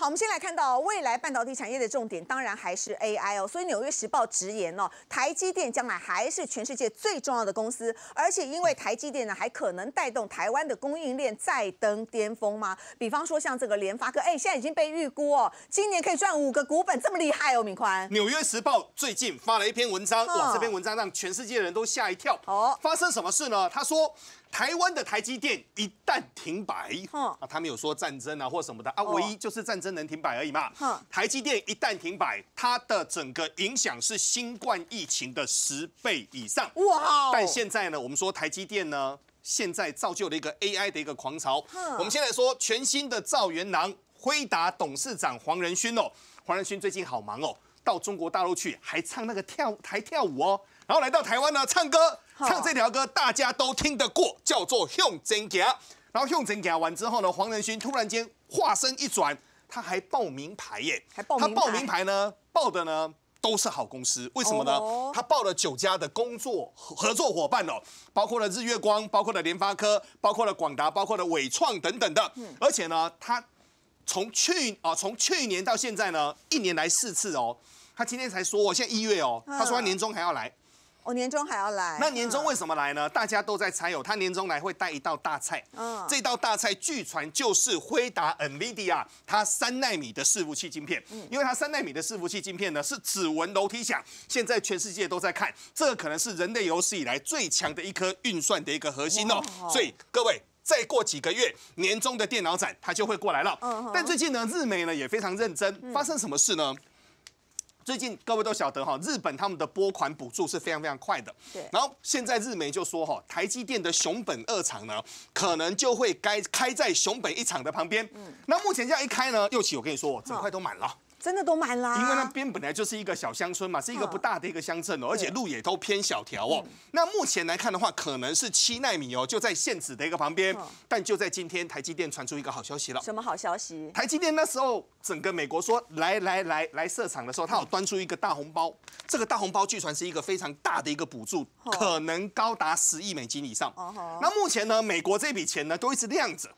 好，我们先来看到未来半导体产业的重点，当然还是 AI 哦。所以《纽约时报》直言哦，台积电将来还是全世界最重要的公司，而且因为台积电呢，还可能带动台湾的供应链再登巅峰吗？比方说像这个联发科，哎，现在已经被预估哦，今年可以赚五个股本，这么厉害哦，敏宽。《纽约时报》最近发了一篇文章，哇，这篇文章让全世界人都吓一跳。哦，发生什么事呢？他说。台湾的台积电一旦停摆，啊，他没有说战争啊或什么的啊，唯一就是战争能停摆而已嘛。台积电一旦停摆，它的整个影响是新冠疫情的十倍以上。哇！但现在呢，我们说台积电呢，现在造就了一个 AI 的一个狂潮。我们先来说全新的造元郎辉达董事长黄仁勋哦，黄仁勋最近好忙哦，到中国大陆去还唱那个跳还跳舞哦，然后来到台湾呢唱歌。唱这条歌大家都听得过，叫做《熊真杰》。然后《熊真杰》完之后呢，黄仁勋突然间话声一转，他还报名牌耶，还报他报名牌呢，报的呢都是好公司，为什么呢？他报了九家的工作合作伙伴哦，包括了日月光，包括了联发科，包括了广达，包括了伟创等等的。而且呢，他从去啊从去年到现在呢，一年来四次哦。他今天才说，现在一月哦，他说他年终还要来。我年终还要来，那年终为什么来呢？大家都在猜，有他年终来会带一道大菜。嗯，这道大菜据传就是辉达 NVIDIA 它三纳米的伺服器晶片，因为它三纳米的伺服器晶片呢是指纹楼梯响，现在全世界都在看，这个可能是人类有史以来最强的一颗运算的一个核心哦。所以各位再过几个月年终的电脑展他就会过来了。但最近呢日美呢也非常认真，发生什么事呢？最近各位都晓得哈，日本他们的拨款补助是非常非常快的。对，然后现在日媒就说哈，台积电的熊本二厂呢，可能就会该开在熊本一厂的旁边。嗯，那目前这样一开呢，又起我跟你说，整块都满了。真的都满啦，因为那边本来就是一个小乡村嘛，是一个不大的一个乡镇哦，而且路也都偏小条哦。那目前来看的话，可能是七纳米哦，就在现址的一个旁边。但就在今天，台积电传出一个好消息了。什么好消息？台积电那时候整个美国说来来来来设厂的时候，它有端出一个大红包。这个大红包据传是一个非常大的一个补助，可能高达十亿美金以上。那目前呢，美国这笔钱呢都一直晾着。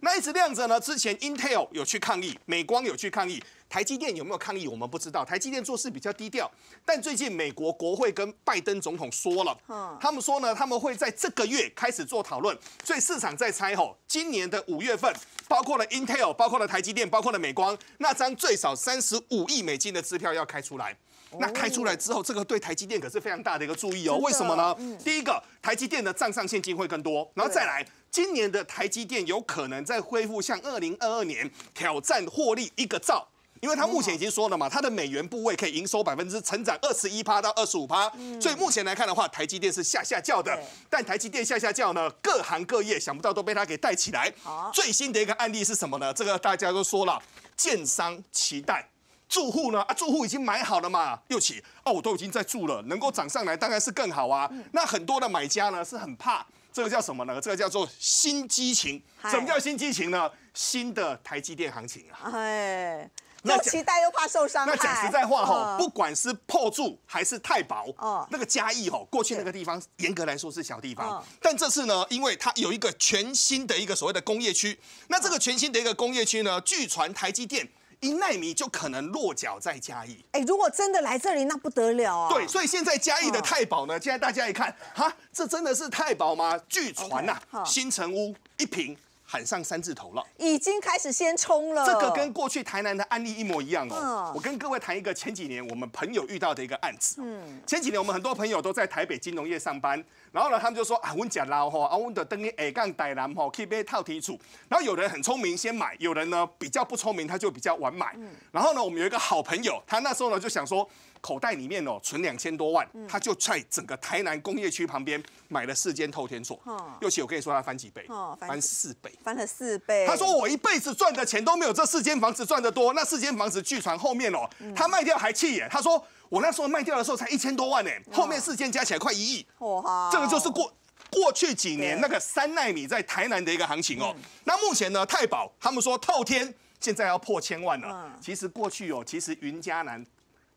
那一直亮着呢。之前 Intel 有去抗议，美光有去抗议，台积电有没有抗议？我们不知道。台积电做事比较低调，但最近美国国会跟拜登总统说了，他们说呢，他们会在这个月开始做讨论。所以市场在猜吼，今年的五月份，包括了 Intel，包括了台积电，包括了美光，那张最少三十五亿美金的支票要开出来。那开出来之后，这个对台积电可是非常大的一个注意哦。为什么呢？第一个，台积电的账上现金会更多，然后再来，今年的台积电有可能在恢复像二零二二年挑战获利一个兆，因为它目前已经说了嘛，它的美元部位可以营收百分之成长二十一趴到二十五趴，所以目前来看的话，台积电是下下轿的。但台积电下下轿呢，各行各业想不到都被它给带起来。最新的一个案例是什么呢？这个大家都说了，建商期待。住户呢？啊，住户已经买好了嘛，又起哦，我都已经在住了，能够涨上来当然是更好啊。那很多的买家呢是很怕，这个叫什么呢？这个叫做新激情。什么叫新激情呢？新的台积电行情啊。哎，又期待又怕受伤那讲实在话吼，不管是破柱还是太薄，哦，那个嘉义吼，过去那个地方严格来说是小地方，但这次呢，因为它有一个全新的一个所谓的工业区，那这个全新的一个工业区呢，据传台积电。一奈米就可能落脚在嘉义。哎，如果真的来这里，那不得了啊！对，所以现在嘉义的太保呢，现在大家一看，哈，这真的是太保吗？据传呐，新城屋一平喊上三字头了，已经开始先冲了。这个跟过去台南的案例一模一样哦。我跟各位谈一个前几年我们朋友遇到的一个案子。嗯，前几年我们很多朋友都在台北金融业上班，然后呢，他们就说啊，我假捞吼，啊，我的等于杠台南吼，可以被套提出。然后有人很聪明，先买；，有人呢比较不聪明，他就比较晚买。然后呢，我们有一个好朋友，他那时候呢就想说。口袋里面哦，存两千多万，他就在整个台南工业区旁边买了四间透天哦，尤其我跟你说他翻几倍，翻四倍，翻了四倍。他说我一辈子赚的钱都没有这四间房子赚的多。那四间房子据传后面哦，他卖掉还气眼。他说我那时候卖掉的时候才一千多万呢，后面四间加起来快一亿。哇，这个就是过过去几年那个三奈米在台南的一个行情哦。那目前呢，太保他们说透天现在要破千万了。其实过去哦，其实云嘉南。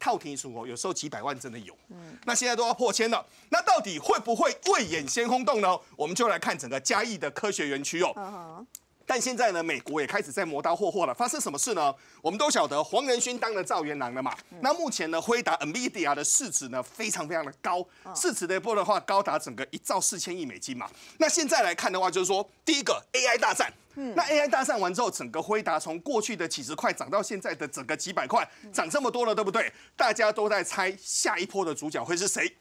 套停一哦，有时候几百万真的有，嗯，那现在都要破千了，那到底会不会未演先轰动呢？我们就来看整个嘉义的科学园区哦。但现在呢，美国也开始在磨刀霍霍了，发生什么事呢？我们都晓得黄仁勋当了赵元郎了嘛，那目前呢，辉达 （NVIDIA） 的市值呢非常非常的高，市值的一波的话高达整个一兆四千亿美金嘛。那现在来看的话，就是说第一个 AI 大战。那 AI 大战完之后，整个辉达从过去的几十块涨到现在的整个几百块，涨这么多了，对不对？大家都在猜下一波的主角会是谁。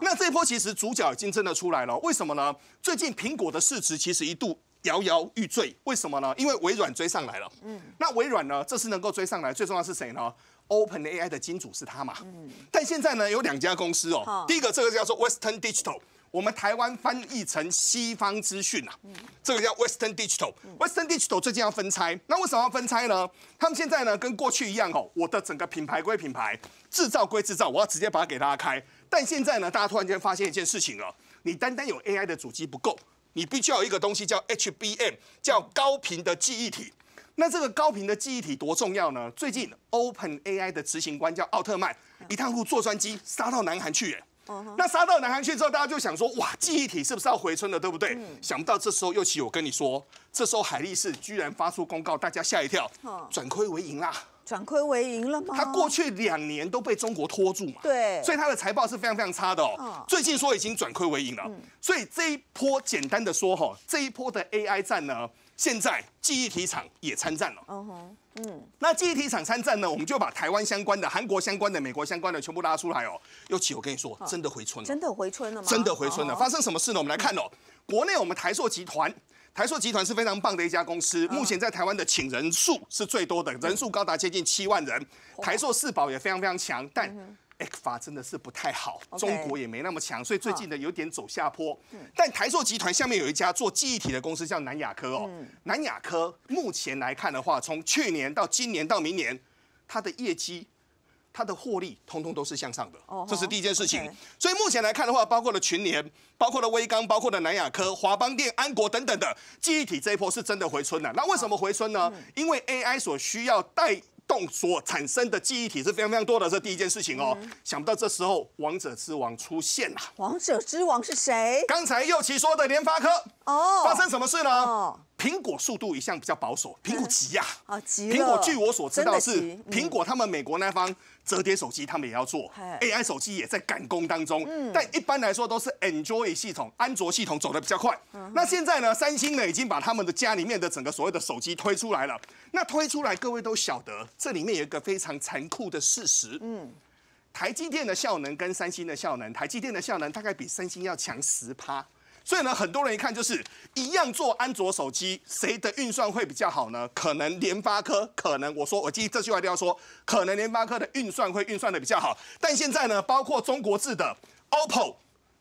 那这一波其实主角已经真的出来了。为什么呢？最近苹果的市值其实一度摇摇欲坠。为什么呢？因为微软追上来了。嗯，那微软呢？这次能够追上来，最重要是谁呢？OpenAI 的金主是他嘛？嗯，但现在呢，有两家公司哦。第一个这个叫做 Western Digital。我们台湾翻译成西方资讯啊，这个叫 Western Digital。Western Digital 最近要分拆，那为什么要分拆呢？他们现在呢，跟过去一样哦，我的整个品牌归品牌，制造归制造，我要直接把它给大家开。但现在呢，大家突然间发现一件事情了，你单单有 AI 的主机不够，你必须要有一个东西叫 HBM，叫高频的记忆体。那这个高频的记忆体多重要呢？最近 Open AI 的执行官叫奥特曼，一趟路坐专机杀到南韩去耶。那杀到南韩去之后，大家就想说，哇，记忆体是不是要回春了，对不对？想不到这时候又起，我跟你说，这时候海力士居然发出公告，大家吓一跳，转亏为盈啦！转亏为盈了吗？他过去两年都被中国拖住嘛，对，所以他的财报是非常非常差的哦。最近说已经转亏为盈了，所以这一波简单的说哈，这一波的 AI 战呢？现在记忆体厂也参战了。哦嗯，那记忆体厂参战呢，我们就把台湾相关的、韩国相关的、美国相关的全部拉出来哦。尤其我跟你说，真的回春了。真的回春了吗？真的回春了。发生什么事呢？我们来看哦。国内我们台硕集团，台硕集团是非常棒的一家公司，目前在台湾的请人数是最多的人数，高达接近七万人。台硕四宝也非常非常强，但。X 法真的是不太好，中国也没那么强，所以最近的有点走下坡。但台塑集团下面有一家做记忆体的公司叫南亚科哦，南亚科目前来看的话，从去年到今年到明年，它的业绩、它的获利通通都是向上的，这是第一件事情。所以目前来看的话，包括了群联、包括了威刚、包括了南亚科、华邦电、安国等等的记忆体这一波是真的回春了。那为什么回春呢？因为 AI 所需要带。动所产生的记忆体是非常非常多的，这第一件事情哦。想不到这时候王者之王出现了。王者之王是谁？刚才又奇说的联发科。哦，发生什么事呢？苹果速度一向比较保守，苹果急呀，苹果据我所知道是苹果他们美国那方折叠手机他们也要做 AI 手机也在赶工当中，但一般来说都是 Android 系统，安卓系统走的比较快。那现在呢，三星呢已经把他们的家里面的整个所谓的手机推出来了。那推出来，各位都晓得，这里面有一个非常残酷的事实。嗯，台积电的效能跟三星的效能，台积电的效能大概比三星要强十趴。所以呢，很多人一看就是一样做安卓手机，谁的运算会比较好呢？可能联发科，可能我说，我记这句话一定要说，可能联发科的运算会运算的比较好。但现在呢，包括中国制的 OPPO、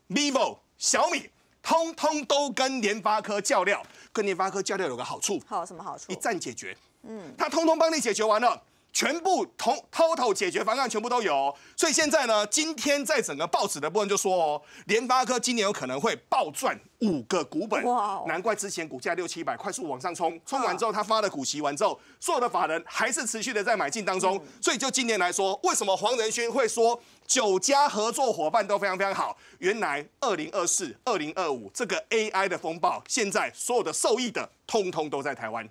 vivo、小米，通通都跟联发科较量，跟联发科较量有个好处，好什么好处？一站解决，嗯，它通通帮你解决完了。全部通 total 解决方案全部都有，所以现在呢，今天在整个报纸的部分就说，哦，联发科今年有可能会暴赚五个股本。哇！难怪之前股价六七百快速往上冲，冲完之后他发了股息，完之后所有的法人还是持续的在买进当中。所以就今年来说，为什么黄仁勋会说九家合作伙伴都非常非常好？原来二零二四、二零二五这个 AI 的风暴，现在所有的受益的通通都在台湾。